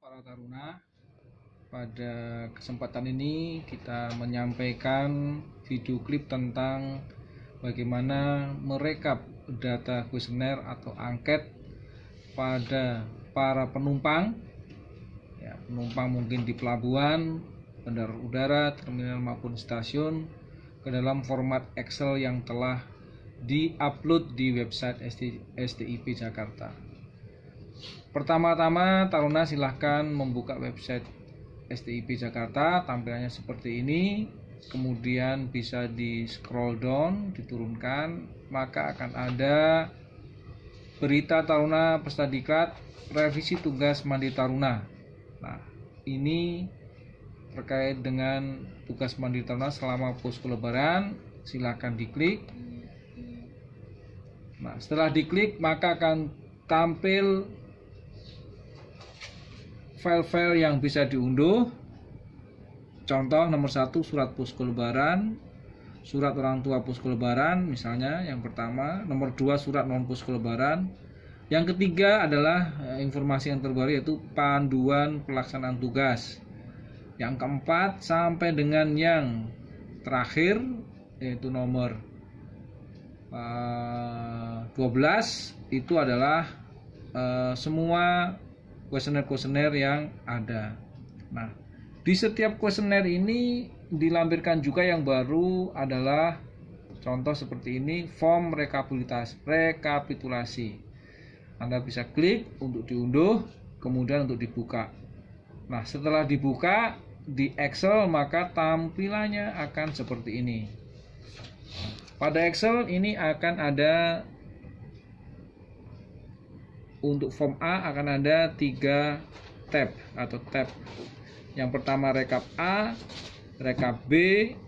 para taruna, pada kesempatan ini kita menyampaikan video klip tentang bagaimana merekap data kuesioner atau angket pada para penumpang ya, penumpang mungkin di pelabuhan, bandar udara, terminal maupun stasiun ke dalam format Excel yang telah di upload di website STIP Jakarta. Pertama-tama Taruna silahkan membuka website STIP Jakarta, tampilannya seperti ini. Kemudian bisa di scroll down, diturunkan, maka akan ada berita Taruna peserta diklat revisi tugas mandi Taruna. Nah, ini terkait dengan tugas mandi Taruna selama posko lebaran, silahkan diklik. Nah, setelah diklik maka akan tampil file-file yang bisa diunduh contoh nomor satu surat posko lebaran surat orang tua posko lebaran misalnya yang pertama nomor dua surat non posko lebaran yang ketiga adalah eh, informasi yang terbaru yaitu panduan pelaksanaan tugas yang keempat sampai dengan yang terakhir yaitu nomor 12 eh, itu adalah eh, semua kuesioner-kuesioner yang ada. Nah, di setiap kuesioner ini dilampirkan juga yang baru adalah contoh seperti ini form rekapitulasi. Anda bisa klik untuk diunduh, kemudian untuk dibuka. Nah, setelah dibuka di Excel maka tampilannya akan seperti ini. Pada Excel ini akan ada untuk form A akan ada tiga tab atau tab. Yang pertama rekap A, rekap B,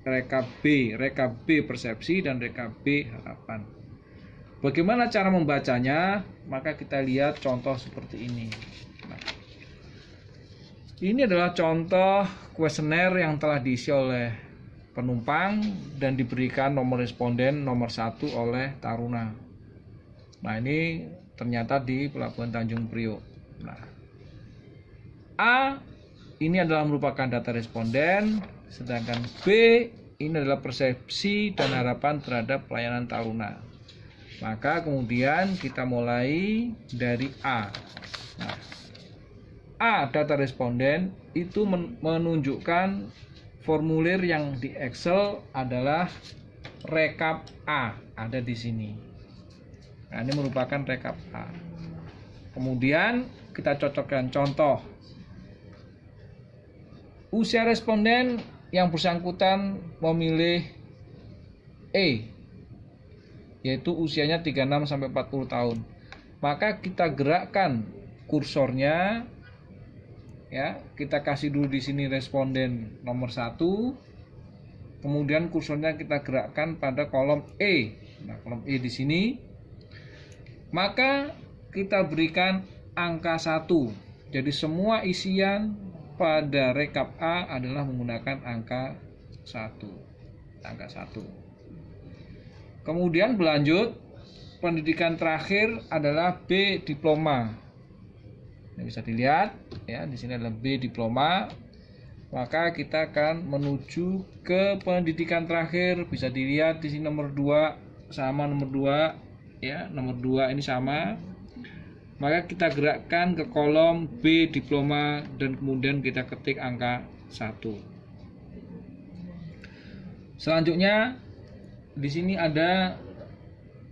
rekap B, rekap B persepsi dan rekap B harapan. Bagaimana cara membacanya? Maka kita lihat contoh seperti ini. Nah, ini adalah contoh kuesioner yang telah diisi oleh penumpang dan diberikan nomor responden nomor satu oleh Taruna. Nah, ini ternyata di Pelabuhan Tanjung Priok. Nah, A ini adalah merupakan data responden, sedangkan B ini adalah persepsi dan harapan terhadap pelayanan taruna. Maka kemudian kita mulai dari A. Nah, A data responden itu menunjukkan formulir yang di Excel adalah rekap A ada di sini. Nah, ini merupakan rekap A. Kemudian kita cocokkan contoh. Usia responden yang bersangkutan memilih E yaitu usianya 36 sampai 40 tahun. Maka kita gerakkan kursornya ya, kita kasih dulu di sini responden nomor 1. Kemudian kursornya kita gerakkan pada kolom E. Nah, kolom E di sini maka kita berikan angka 1. Jadi semua isian pada rekap A adalah menggunakan angka 1. Angka 1. Kemudian berlanjut pendidikan terakhir adalah B diploma. Ini bisa dilihat ya di sini adalah B diploma. Maka kita akan menuju ke pendidikan terakhir bisa dilihat di sini nomor 2 sama nomor 2 ya nomor 2 ini sama maka kita gerakkan ke kolom B diploma dan kemudian kita ketik angka 1 selanjutnya di sini ada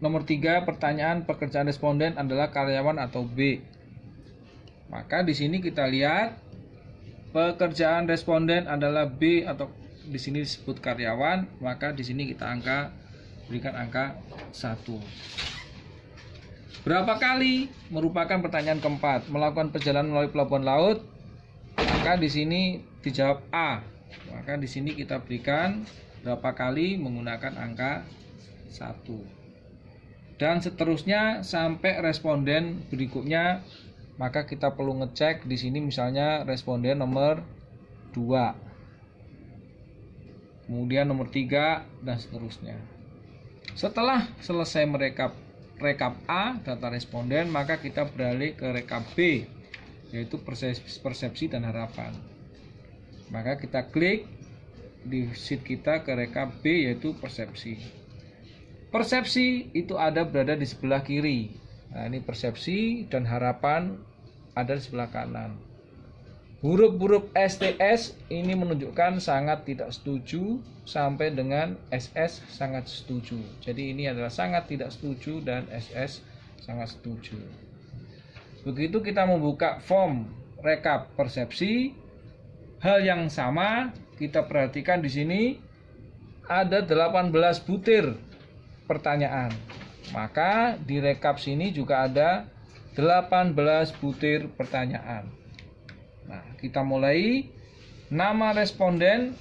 nomor 3 pertanyaan pekerjaan responden adalah karyawan atau B maka di sini kita lihat pekerjaan responden adalah B atau di sini disebut karyawan maka di sini kita angka berikan angka 1 Berapa kali merupakan pertanyaan keempat. Melakukan perjalanan melalui pelabuhan laut, maka di sini dijawab A. Maka di sini kita berikan berapa kali menggunakan angka 1. Dan seterusnya sampai responden berikutnya maka kita perlu ngecek di sini misalnya responden nomor 2 kemudian nomor 3 dan seterusnya setelah selesai merekap rekap A data responden maka kita beralih ke rekap B yaitu persepsi dan harapan maka kita klik di sheet kita ke rekap B yaitu persepsi persepsi itu ada berada di sebelah kiri nah ini persepsi dan harapan ada di sebelah kanan Huruf-huruf STS ini menunjukkan sangat tidak setuju sampai dengan SS sangat setuju. Jadi ini adalah sangat tidak setuju dan SS sangat setuju. Begitu kita membuka form rekap persepsi, hal yang sama kita perhatikan di sini ada 18 butir pertanyaan. Maka di rekap sini juga ada 18 butir pertanyaan Nah, kita mulai nama responden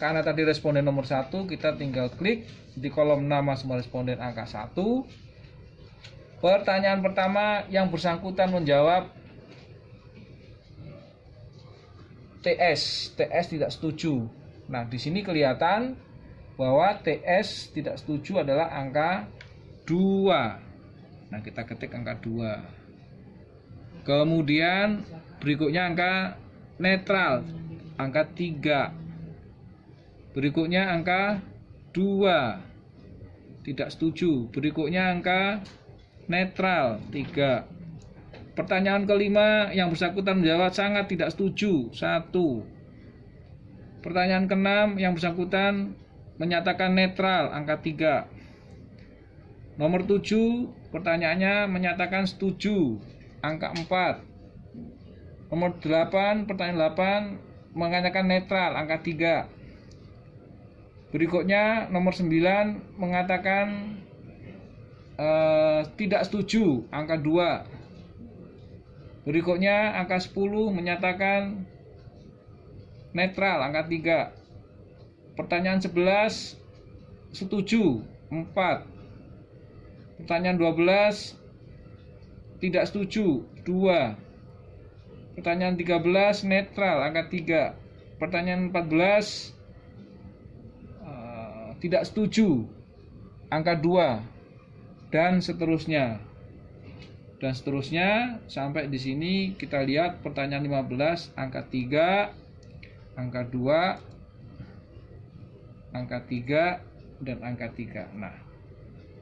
karena tadi responden nomor satu kita tinggal klik di kolom nama semua responden angka satu pertanyaan pertama yang bersangkutan menjawab TS TS tidak setuju nah di sini kelihatan bahwa TS tidak setuju adalah angka 2 nah kita ketik angka 2 kemudian Berikutnya angka netral, angka 3. Berikutnya angka 2. Tidak setuju. Berikutnya angka netral 3. Pertanyaan kelima yang bersangkutan menjawab sangat tidak setuju. 1. Pertanyaan keenam yang bersangkutan menyatakan netral angka 3. Nomor 7 pertanyaannya menyatakan setuju angka 4 Nomor 8, pertanyaan 8 mengatakan netral angka 3. Berikutnya nomor 9 mengatakan eh, tidak setuju angka 2. Berikutnya angka 10 menyatakan netral angka 3. Pertanyaan 11 setuju 4. Pertanyaan 12 tidak setuju 2 Pertanyaan 13 netral angka 3. Pertanyaan 14 uh, eh, tidak setuju angka 2 dan seterusnya. Dan seterusnya sampai di sini kita lihat pertanyaan 15 angka 3 angka 2 angka 3 dan angka 3. Nah,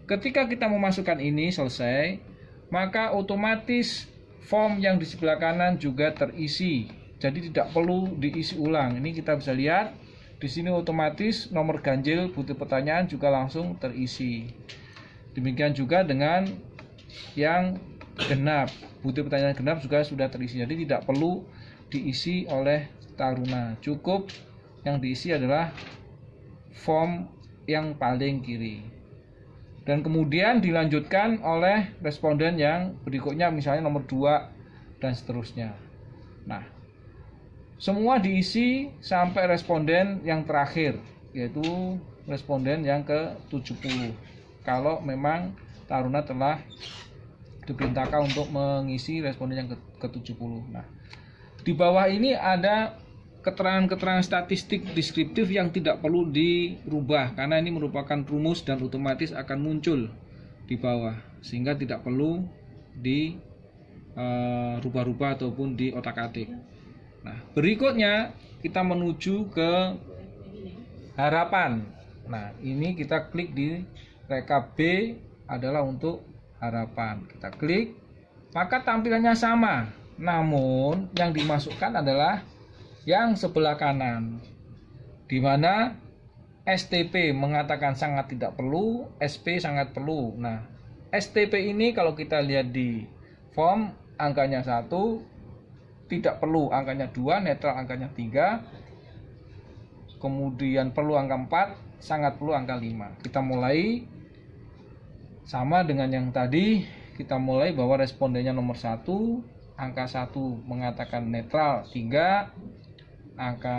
ketika kita memasukkan ini selesai, maka otomatis form yang di sebelah kanan juga terisi jadi tidak perlu diisi ulang ini kita bisa lihat di sini otomatis nomor ganjil butir pertanyaan juga langsung terisi demikian juga dengan yang genap butir pertanyaan genap juga sudah terisi jadi tidak perlu diisi oleh taruna cukup yang diisi adalah form yang paling kiri dan kemudian dilanjutkan oleh responden yang berikutnya misalnya nomor 2 dan seterusnya. Nah, semua diisi sampai responden yang terakhir yaitu responden yang ke-70. Kalau memang taruna telah diperintahkan untuk mengisi responden yang ke-70. Nah, di bawah ini ada keterangan-keterangan statistik deskriptif yang tidak perlu dirubah karena ini merupakan rumus dan otomatis akan muncul di bawah sehingga tidak perlu di eh, rubah-rubah ataupun di otak-atik. Nah, berikutnya kita menuju ke harapan. Nah, ini kita klik di rekap B adalah untuk harapan. Kita klik, maka tampilannya sama. Namun yang dimasukkan adalah yang sebelah kanan, di mana STP mengatakan sangat tidak perlu, SP sangat perlu. Nah, STP ini kalau kita lihat di form angkanya satu, tidak perlu angkanya dua, netral angkanya tiga, kemudian perlu angka empat, sangat perlu angka lima. Kita mulai sama dengan yang tadi, kita mulai bahwa respondennya nomor satu, angka satu mengatakan netral tiga, angka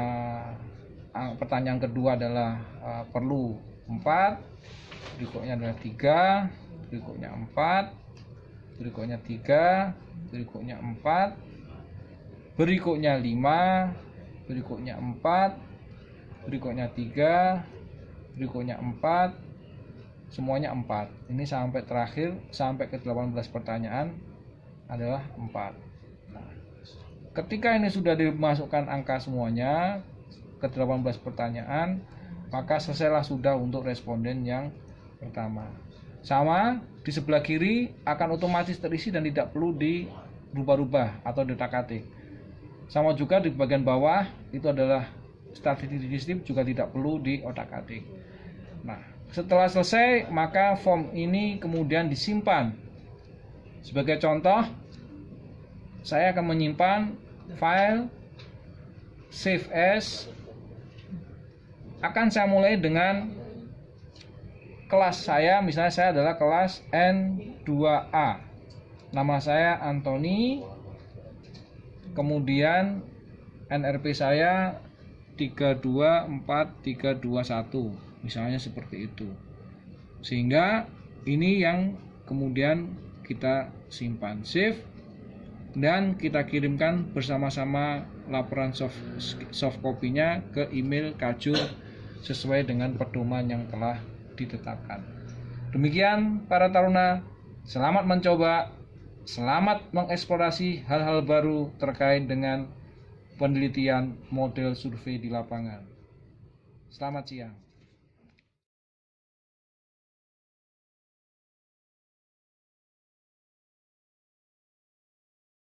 ah, pertanyaan kedua adalah uh, perlu 4 berikutnya adalah 3 berikutnya 4 berikutnya 3 berikutnya 4 berikutnya 5 berikutnya 4 berikutnya 3 berikutnya 4 semuanya 4 ini sampai terakhir sampai ke 18 pertanyaan adalah 4 ketika ini sudah dimasukkan angka semuanya ke 18 pertanyaan maka selesailah sudah untuk responden yang pertama sama di sebelah kiri akan otomatis terisi dan tidak perlu di rubah rubah atau ditak-atik sama juga di bagian bawah itu adalah statistik juga tidak perlu di otak atik nah setelah selesai maka form ini kemudian disimpan sebagai contoh saya akan menyimpan file save as akan saya mulai dengan kelas saya misalnya saya adalah kelas N2A nama saya Anthony kemudian NRP saya 324321 misalnya seperti itu sehingga ini yang kemudian kita simpan save dan kita kirimkan bersama-sama laporan soft, soft copy-nya ke email kajur sesuai dengan pedoman yang telah ditetapkan. Demikian para taruna, selamat mencoba, selamat mengeksplorasi hal-hal baru terkait dengan penelitian model survei di lapangan. Selamat siang.